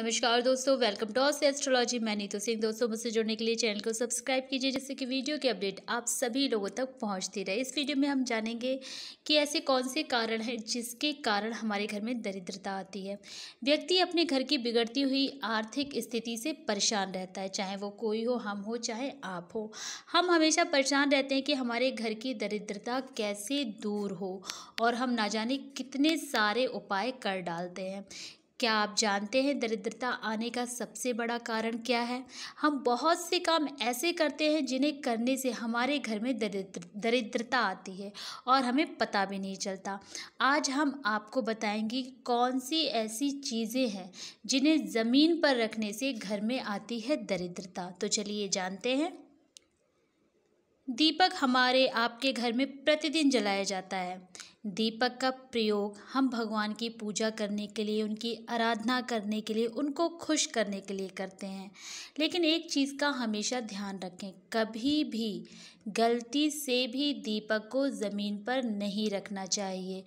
नमस्कार दोस्तों welcome to ऑस astrology मैं नीतू सिंह दोस्तों मुझसे जुड़ने के लिए चैनल को सब्सक्राइब कीजिए जिससे कि वीडियो की अपडेट आप सभी लोगों तक पहुंचती रहे इस वीडियो में हम जानेंगे कि ऐसे कौन से कारण हैं जिसके कारण हमारे घर में दरिद्रता आती है व्यक्ति अपने घर की बिगड़ती हुई आर्थिक स्थिति से परेशान रहता है चाहे वो कोई हो हम हो चाहे आप हो हम हमेशा परेशान रहते हैं कि हमारे घर की दरिद्रता कैसे दूर हो और हम ना जाने कितने सारे उपाय कर डालते हैं क्या आप जानते हैं दरिद्रता आने का सबसे बड़ा कारण क्या है हम बहुत से काम ऐसे करते हैं जिन्हें करने से हमारे घर में दरिद्र दरिद्रता आती है और हमें पता भी नहीं चलता आज हम आपको बताएंगे कौन सी ऐसी चीज़ें हैं जिन्हें ज़मीन पर रखने से घर में आती है दरिद्रता तो चलिए जानते हैं दीपक हमारे आपके घर में प्रतिदिन जलाया जाता है दीपक का प्रयोग हम भगवान की पूजा करने के लिए उनकी आराधना करने के लिए उनको खुश करने के लिए करते हैं लेकिन एक चीज़ का हमेशा ध्यान रखें कभी भी गलती से भी दीपक को ज़मीन पर नहीं रखना चाहिए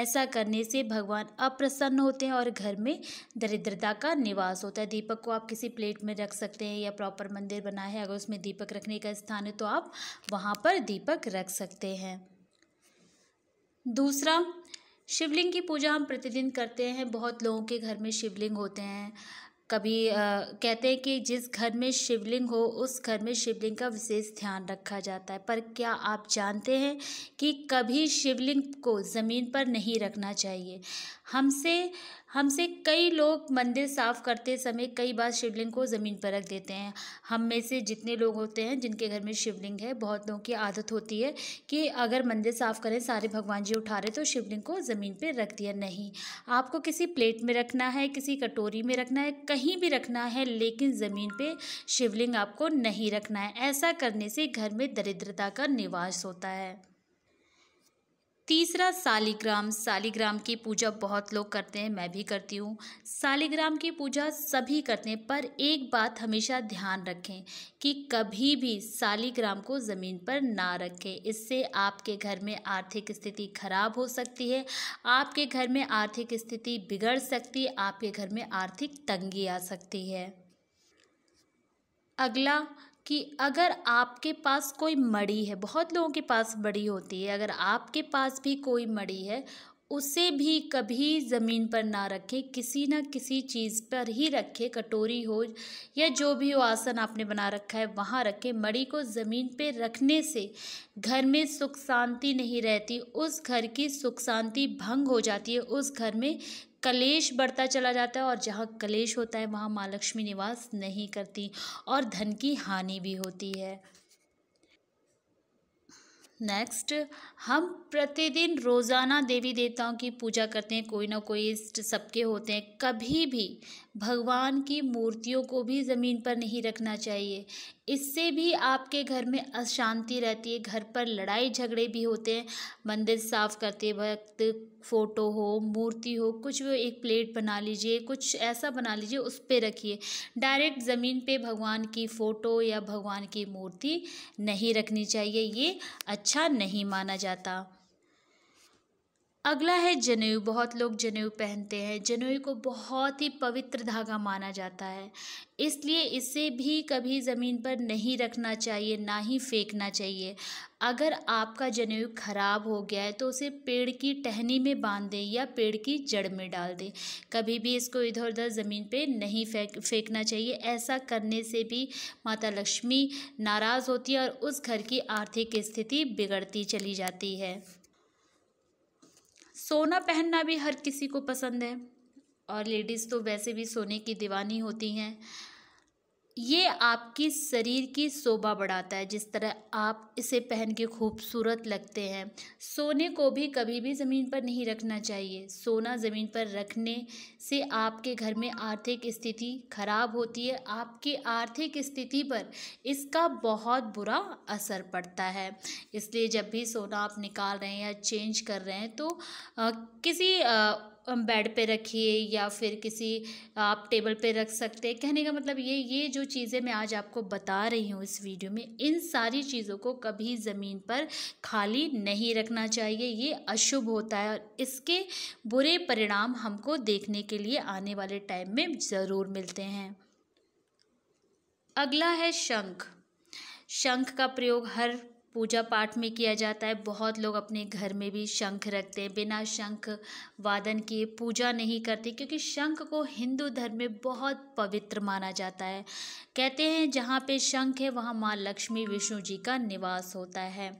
ऐसा करने से भगवान अप्रसन्न होते हैं और घर में दरिद्रता का निवास होता है दीपक को आप किसी प्लेट में रख सकते हैं या प्रॉपर मंदिर बना है अगर उसमें दीपक रखने का स्थान है तो आप वहाँ पर दीपक रख सकते हैं दूसरा शिवलिंग की पूजा हम प्रतिदिन करते हैं बहुत लोगों के घर में शिवलिंग होते हैं कभी आ, कहते हैं कि जिस घर में शिवलिंग हो उस घर में शिवलिंग का विशेष ध्यान रखा जाता है पर क्या आप जानते हैं कि कभी शिवलिंग को ज़मीन पर नहीं रखना चाहिए हमसे हमसे कई लोग मंदिर साफ़ करते समय कई बार शिवलिंग को ज़मीन पर रख देते हैं हम में से जितने लोग होते हैं जिनके घर में शिवलिंग है बहुत लोगों की आदत होती है कि अगर मंदिर साफ़ करें सारे भगवान जी उठा रहे तो शिवलिंग को ज़मीन पर रख दिया नहीं आपको किसी प्लेट में रखना है किसी कटोरी में रखना है कहीं भी रखना है लेकिन ज़मीन पर शिवलिंग आपको नहीं रखना है ऐसा करने से घर में दरिद्रता का निवास होता है तीसरा सालिग्राम सालिग्राम की पूजा बहुत लोग करते हैं मैं भी करती हूँ सालीग्राम की पूजा सभी करते हैं पर एक बात हमेशा ध्यान रखें कि कभी भी सालिग्राम को ज़मीन पर ना रखें इससे आपके घर में आर्थिक स्थिति खराब हो सकती है आपके घर में आर्थिक स्थिति बिगड़ सकती है आपके घर में आर्थिक तंगी आ सकती है अगला कि अगर आपके पास कोई मड़ी है बहुत लोगों के पास मड़ी होती है अगर आपके पास भी कोई मड़ी है उसे भी कभी ज़मीन पर ना रखें किसी ना किसी चीज़ पर ही रखें कटोरी हो या जो भी आसन आपने बना रखा है वहाँ रखें मड़ी को ज़मीन पर रखने से घर में सुख शांति नहीं रहती उस घर की सुख शांति भंग हो जाती है उस घर में कलेश बढ़ता चला जाता है और जहाँ कलेश होता है वहाँ माँ लक्ष्मी निवास नहीं करती और धन की हानि भी होती है नेक्स्ट हम प्रतिदिन रोज़ाना देवी देवताओं की पूजा करते हैं कोई ना कोई इष्ट सबके होते हैं कभी भी भगवान की मूर्तियों को भी ज़मीन पर नहीं रखना चाहिए इससे भी आपके घर में अशांति रहती है घर पर लड़ाई झगड़े भी होते हैं मंदिर साफ़ करते वक्त फ़ोटो हो मूर्ति हो कुछ भी एक प्लेट बना लीजिए कुछ ऐसा बना लीजिए उस पर रखिए डायरेक्ट ज़मीन पर भगवान की फ़ोटो या भगवान की मूर्ति नहीं रखनी चाहिए ये अच्छा अच्छा नहीं माना जाता अगला है जनेऊ बहुत लोग जनेऊ पहनते हैं जनेऊ को बहुत ही पवित्र धागा माना जाता है इसलिए इसे भी कभी ज़मीन पर नहीं रखना चाहिए ना ही फेंकना चाहिए अगर आपका जनेऊ ख़राब हो गया है तो उसे पेड़ की टहनी में बांध दें या पेड़ की जड़ में डाल दें कभी भी इसको इधर उधर ज़मीन पे नहीं फेंक फेंकना चाहिए ऐसा करने से भी माता लक्ष्मी नाराज़ होती है और उस घर की आर्थिक स्थिति बिगड़ती चली जाती है सोना पहनना भी हर किसी को पसंद है और लेडीज़ तो वैसे भी सोने की दीवानी होती हैं ये आपकी शरीर की शोभा बढ़ाता है जिस तरह आप इसे पहन के खूबसूरत लगते हैं सोने को भी कभी भी ज़मीन पर नहीं रखना चाहिए सोना ज़मीन पर रखने से आपके घर में आर्थिक स्थिति खराब होती है आपकी आर्थिक स्थिति पर इसका बहुत बुरा असर पड़ता है इसलिए जब भी सोना आप निकाल रहे हैं या चेंज कर रहे हैं तो आ, किसी आ, बेड पे रखिए या फिर किसी आप टेबल पे रख सकते हैं कहने का मतलब ये ये जो जो चीज़ें मैं आज आपको बता रही हूँ इस वीडियो में इन सारी चीज़ों को कभी ज़मीन पर खाली नहीं रखना चाहिए ये अशुभ होता है और इसके बुरे परिणाम हमको देखने के लिए आने वाले टाइम में ज़रूर मिलते हैं अगला है शंख शंख का प्रयोग हर पूजा पाठ में किया जाता है बहुत लोग अपने घर में भी शंख रखते हैं बिना शंख वादन किए पूजा नहीं करते क्योंकि शंख को हिंदू धर्म में बहुत पवित्र माना जाता है कहते हैं जहाँ पे शंख है वहाँ माँ लक्ष्मी विष्णु जी का निवास होता है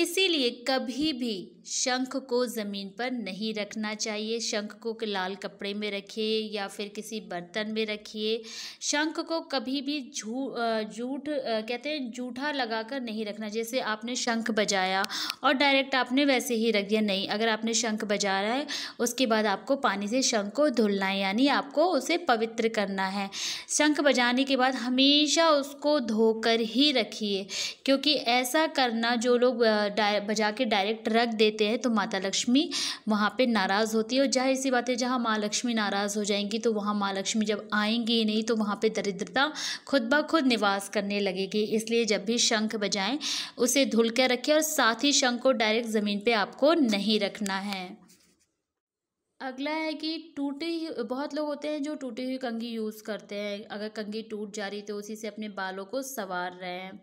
इसीलिए कभी भी शंख को ज़मीन पर नहीं रखना चाहिए शंख को लाल कपड़े में रखिए या फिर किसी बर्तन में रखिए शंख को कभी भी झू झूठ कहते हैं जूठा लगाकर नहीं रखना जैसे आपने शंख बजाया और डायरेक्ट आपने वैसे ही रख दिया नहीं अगर आपने शंख बजा रहा है उसके बाद आपको पानी से शंख को धुलना है यानी आपको उसे पवित्र करना है शंख बजाने के बाद हमेशा उसको धोकर ही रखिए क्योंकि ऐसा करना जो लोग बजा के डायरेक्ट रख देते हैं तो माता लक्ष्मी वहाँ पे नाराज़ होती है और जहाँ इसी बात है जहाँ माँ लक्ष्मी नाराज़ हो जाएंगी तो वहाँ माँ लक्ष्मी जब आएंगी ही नहीं तो वहाँ पे दरिद्रता खुद ब खुद निवास करने लगेगी इसलिए जब भी शंख बजाएं उसे धुल कर रखें और साथ ही शंख को डायरेक्ट ज़मीन पर आपको नहीं रखना है अगला है कि टूटी बहुत लोग होते हैं जो टूटी हुई कंघी यूज़ करते हैं अगर कंघी टूट जा रही तो उसी से अपने बालों को संवार रहे हैं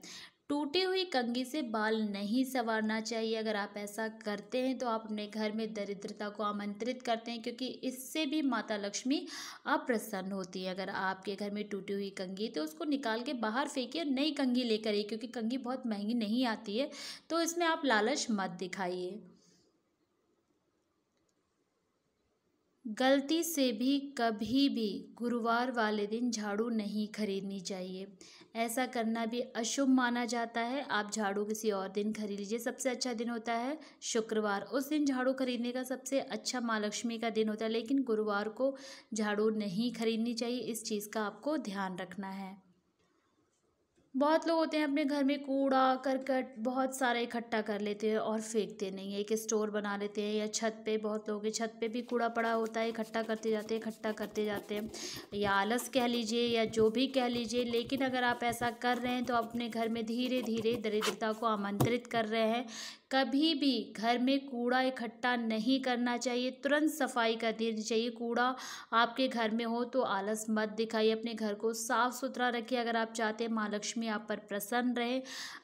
टूटी हुई कंगी से बाल नहीं संवारना चाहिए अगर आप ऐसा करते हैं तो आप अपने घर में दरिद्रता को आमंत्रित करते हैं क्योंकि इससे भी माता लक्ष्मी अप्रसन्न होती है अगर आपके घर में टूटी हुई कंगी तो उसको निकाल के बाहर फेंकिए नई कंगी लेकर आइए क्योंकि कंगी बहुत महंगी नहीं आती है तो इसमें आप लालच मत दिखाइए गलती से भी कभी भी गुरुवार वाले दिन झाड़ू नहीं खरीदनी चाहिए ऐसा करना भी अशुभ माना जाता है आप झाड़ू किसी और दिन खरीद लीजिए सबसे अच्छा दिन होता है शुक्रवार उस दिन झाड़ू खरीदने का सबसे अच्छा माँ लक्ष्मी का दिन होता है लेकिन गुरुवार को झाड़ू नहीं खरीदनी चाहिए इस चीज़ का आपको ध्यान रखना है बहुत लोग होते हैं अपने घर में कूड़ा करकट बहुत सारा इकट्ठा कर लेते हैं और फेंकते नहीं है एक स्टोर बना लेते हैं या छत पे बहुत लोगों के छत पे भी कूड़ा पड़ा होता है इकट्ठा करते जाते हैं इकट्ठा करते जाते हैं या आलस कह लीजिए या जो भी कह लीजिए लेकिन अगर आप ऐसा कर रहे हैं तो अपने घर में धीरे धीरे दरिद्रता को आमंत्रित कर रहे हैं कभी भी घर में कूड़ा इकट्ठा नहीं करना चाहिए तुरंत सफाई कर देनी चाहिए कूड़ा आपके घर में हो तो आलस मत दिखाइए अपने घर को साफ़ सुथरा रखिए अगर आप चाहते हैं माँ लक्ष्मी आप पर प्रसन्न रहे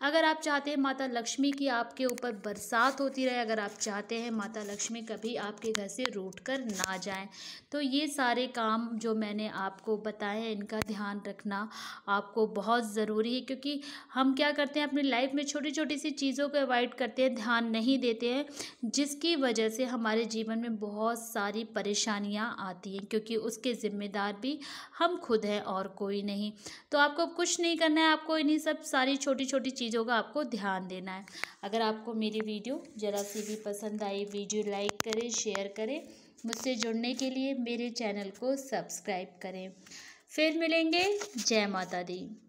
अगर आप चाहते हैं माता लक्ष्मी की आपके ऊपर बरसात होती रहे अगर आप चाहते हैं माता लक्ष्मी कभी आपके घर से रूट कर ना जाएँ तो ये सारे काम जो मैंने आपको बताए हैं इनका ध्यान रखना आपको बहुत ज़रूरी है क्योंकि हम क्या करते हैं अपनी लाइफ में छोटी छोटी सी चीज़ों को अवॉइड करते हैं ध्यान नहीं देते हैं जिसकी वजह से हमारे जीवन में बहुत सारी परेशानियाँ आती हैं क्योंकि उसके ज़िम्मेदार भी हम खुद हैं और कोई नहीं तो आपको कुछ नहीं करना है आपको इन्हीं सब सारी छोटी छोटी चीज़ों का आपको ध्यान देना है अगर आपको मेरी वीडियो ज़रा सी भी पसंद आई वीडियो लाइक करें शेयर करें मुझसे जुड़ने के लिए मेरे चैनल को सब्सक्राइब करें फिर मिलेंगे जय माता दी